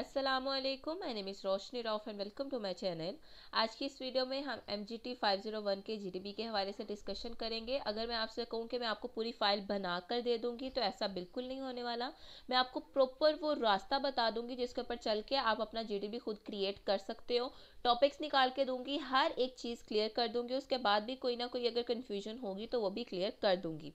Aslam my name is Roshni Rauf and welcome to my channel आज की इस वीडियो में हम M G T five zero one के जी डी बी के हवाले से डिस्कशन करेंगे अगर मैं आपसे कहूँ कि मैं आपको पूरी फाइल बना कर दे दूँगी तो ऐसा बिल्कुल नहीं होने वाला मैं आपको प्रॉपर वो रास्ता बता दूँगी जिसके ऊपर चल के आप अपना जी डी बी खुद क्रिएट कर सकते हो टॉपिक्स निकाल के दूँगी हर एक चीज़ क्लियर कर दूँगी उसके बाद भी कोई ना कोई अगर कन्फ्यूजन होगी तो वो भी क्लियर कर दूँगी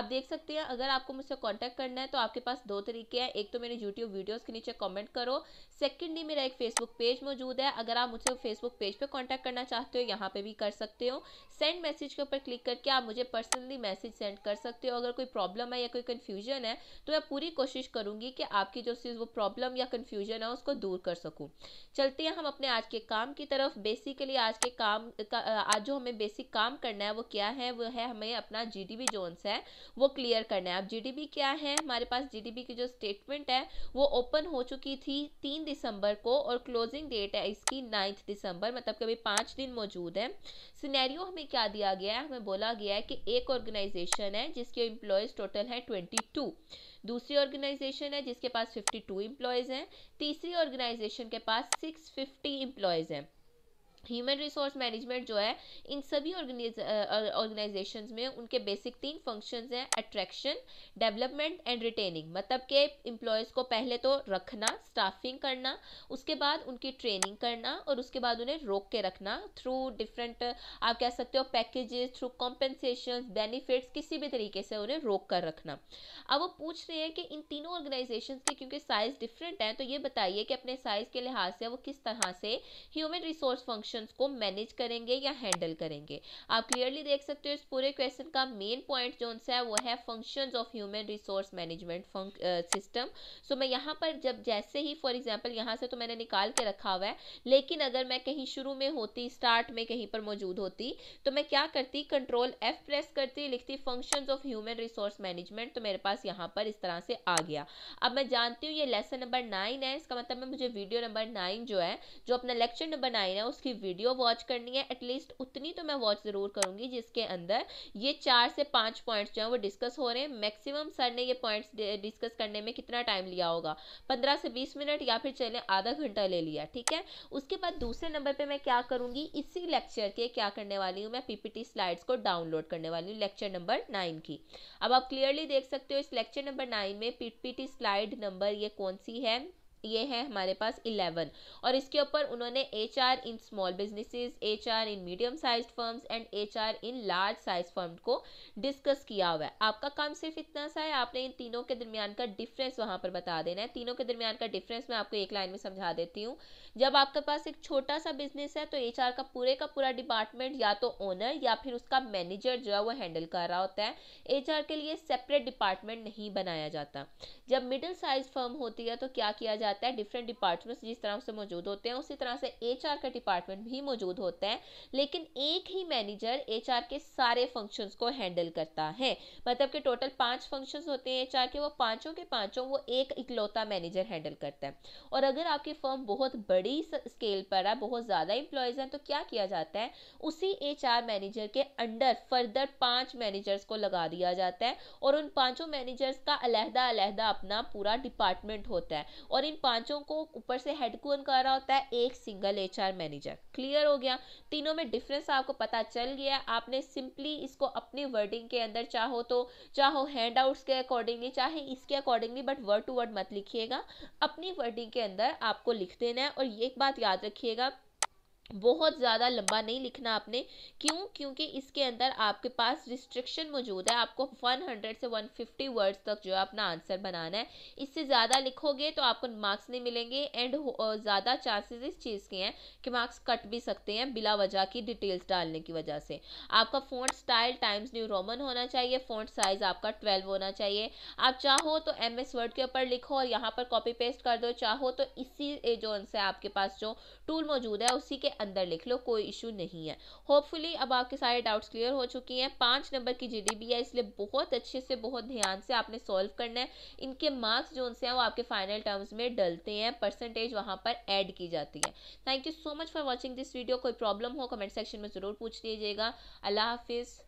आप देख सकते हैं अगर आपको मुझसे कॉन्टैक्ट करना है तो आपके पास दो तरीके हैं एक तो मेरे यूट्यूब वीडियोज़ के नीचे कॉमेंट करो सेकेंडली मेरा एक फेसबुक पेज मौजूद है अगर आप मुझे फेसबुक पेज पे कांटेक्ट करना चाहते हो यहाँ पे भी कर सकते हो सेंड मैसेज के ऊपर क्लिक करके आप मुझे पर्सनली मैसेज सेंड कर सकते हो अगर कोई प्रॉब्लम है या कोई कन्फ्यूजन है तो मैं पूरी कोशिश करूँगी कि आपकी जो वो प्रॉब्लम या कन्फ्यूजन है उसको दूर कर सकूँ चलते हैं हम अपने आज के काम की तरफ बेसिकली आज के काम आज जो हमें बेसिक काम करना है वो क्या है वो है हमें अपना जी डी जोन्स है वो क्लियर करना है अब जी क्या है हमारे पास जी की जो स्टेटमेंट है वो ओपन हो चुकी थी इसकी तीन दिसंबर को और क्लोजिंग डेट है इसकी नाइन्थ दिसंबर मतलब कि अभी पाँच दिन मौजूद है सिनेरियो हमें क्या दिया गया है हमें बोला गया है कि एक ऑर्गेनाइजेशन है जिसके एम्प्लॉयज़ टोटल हैं ट्वेंटी टू दूसरी ऑर्गेनाइजेशन है जिसके पास फिफ्टी टू एम्प्लॉयज़ हैं तीसरी ऑर्गेनाइजेशन के पास सिक्स फिफ्टी एम्प्लॉयज़ हैं ह्यूमन रिसोर्स मैनेजमेंट जो है इन सभी ऑर्गेनाइजेशंस में उनके बेसिक तीन फंक्शंस हैं अट्रैक्शन डेवलपमेंट एंड रिटेनिंग मतलब के एम्प्लॉयज़ को पहले तो रखना स्टाफिंग करना उसके बाद उनकी ट्रेनिंग करना और उसके बाद उन्हें रोक के रखना थ्रू डिफरेंट आप कह सकते हो पैकेजेस थ्रू कॉम्पेंसेशन बेनिफिट्स किसी भी तरीके से उन्हें रोक कर रखना अब वो पूछ रहे हैं कि इन तीनों ऑर्गेनाइजेशन के क्योंकि साइज़ डिफरेंट हैं तो ये बताइए कि अपने साइज़ के लिहाज से वो किस तरह से ह्यूमन रिसोर्स फंक्शन ऑप्शंस को मैनेज करेंगे या हैंडल करेंगे आप क्लियरली देख सकते हो इस पूरे क्वेश्चन का मेन पॉइंट जो है वो है functions of human resource management system so मैं यहाँ पर जब जैसे ही फॉर एग्जाम्पल यहाँ से तो मैंने निकाल के रखा हुआ है लेकिन अगर मैं कहीं शुरू में होती स्टार्ट में कहीं पर मौजूद होती तो मैं क्या करती कंट्रोल एफ प्रेस करती लिखती function of human resource management तो मेरे पास यहाँ पर इस तरह से आ गया अब मैं जानती हूँ ये लेसन नंबर नाइन है इसका मतलब मैं मुझे वीडियो नंबर नाइन जो है जो अपना लेक्चर नंबर नाइन है उसकी वीडियो वॉच करनी है एटलीस्ट उतनी तो मैं वॉच ज़रूर करूंगी जिसके अंदर ये चार से पांच पॉइंट्स जो हैं वो डिस्कस हो रहे हैं मैक्सिमम सर ने ये पॉइंट्स डिस्कस करने में कितना टाइम लिया होगा पंद्रह से बीस मिनट या फिर चले आधा घंटा ले लिया ठीक है उसके बाद दूसरे नंबर पर मैं क्या करूंगी इसी लेक्चर के क्या करने वाली हूँ मैं पीपीटी स्लाइड्स को डाउनलोड करने वाली हूँ लेक्चर नंबर नाइन की अब आप क्लियरली देख सकते हो इस लेक्चर नंबर नाइन में पीपीटी स्लाइड नंबर ये कौन सी है ये है हमारे पास इलेवन और इसके ऊपर उन्होंने H R in small businesses H R in medium size firms and H R in large size firm को डिस्कस किया हुआ है आपका काम सिर्फ इतना सा है आपने इन तीनों के दरमियान का डिफरेंस वहां पर बता देना है तीनों के दरमियान का डिफरेंस मैं आपको एक लाइन में समझा देती हूँ जब आपके पास एक छोटा सा बिजनेस है तो एच का पूरे का पूरा डिपार्टमेंट या तो ओनर या फिर उसका मैनेजर जो है वो हैंडल कर रहा होता है एच के लिए सेपरेट डिपार्टमेंट नहीं बनाया जाता जब मिडिल साइज फर्म होती है तो क्या किया जाता जाता है डिफरेंट डिपार्टमेंट्स जिस तरह से मौजूद होते हैं उसी तरह से एच का डिपार्टमेंट भी मौजूद होता है लेकिन एक ही मैनेजर एच के सारे फंक्शन को हैंडल करता है मतलब कि टोटल पाँच फंक्शन होते हैं एच के वो पाँचों के पाँचों वो एक इकलौता मैनेजर हैंडल करता है और अगर आपकी फर्म बहुत बड़ी स्केल पर है बहुत ज़्यादा इंप्लॉयज़ हैं तो क्या किया जाता है उसी एच मैनेजर के अंडर फर्दर पाँच मैनेजर्स को लगा दिया जाता है और उन पाँचों मैनेजर्स का अलहदा अलहदा अपना पूरा डिपार्टमेंट होता है और इन पांचों को ऊपर से हेड कौन कर रहा होता है एक सिंगल एच मैनेजर क्लियर हो गया तीनों में डिफरेंस आपको पता चल गया आपने सिंपली इसको अपनी वर्डिंग के अंदर चाहो तो चाहो हैंड आउट्स के अकॉर्डिंगली चाहे इसके accordingly but word to word मत लिखिएगा अपनी वर्डिंग के अंदर आपको लिख देना है और एक बात याद रखिएगा बहुत ज़्यादा लंबा नहीं लिखना आपने क्यों क्योंकि इसके अंदर आपके पास रिस्ट्रिक्शन मौजूद है आपको 100 से 150 वर्ड्स तक जो है अपना आंसर बनाना है इससे ज़्यादा लिखोगे तो आपको मार्क्स नहीं मिलेंगे एंड ज़्यादा चांसेस इस चीज़ के हैं कि मार्क्स कट भी सकते हैं बिला वजह की डिटेल्स डालने की वजह से आपका font style Times New Roman होना चाहिए फ़ोन साइज़ आपका ट्वेल्व होना चाहिए आप चाहो तो एम एस वर्ड के ऊपर लिखो और यहाँ पर कॉपी पेस्ट कर दो चाहो तो इसी जो आपके पास जो टूल मौजूद है उसी के अंदर लिख लो कोई इशू नहीं है होपफुली अब आपके सारे डाउट्स क्लियर हो चुकी हैं पाँच नंबर की जीडीबी है इसलिए बहुत अच्छे से बहुत ध्यान से आपने सॉल्व करना है इनके मार्क्स जो उनसे हैं वो आपके फाइनल टर्म्स में डलते हैं परसेंटेज वहाँ पर एड की जाती है thank you so much for watching this video कोई प्रॉब्लम हो कमेंट सेक्शन में ज़रूर पूछ लीजिएगा अल्लाह हाफिज़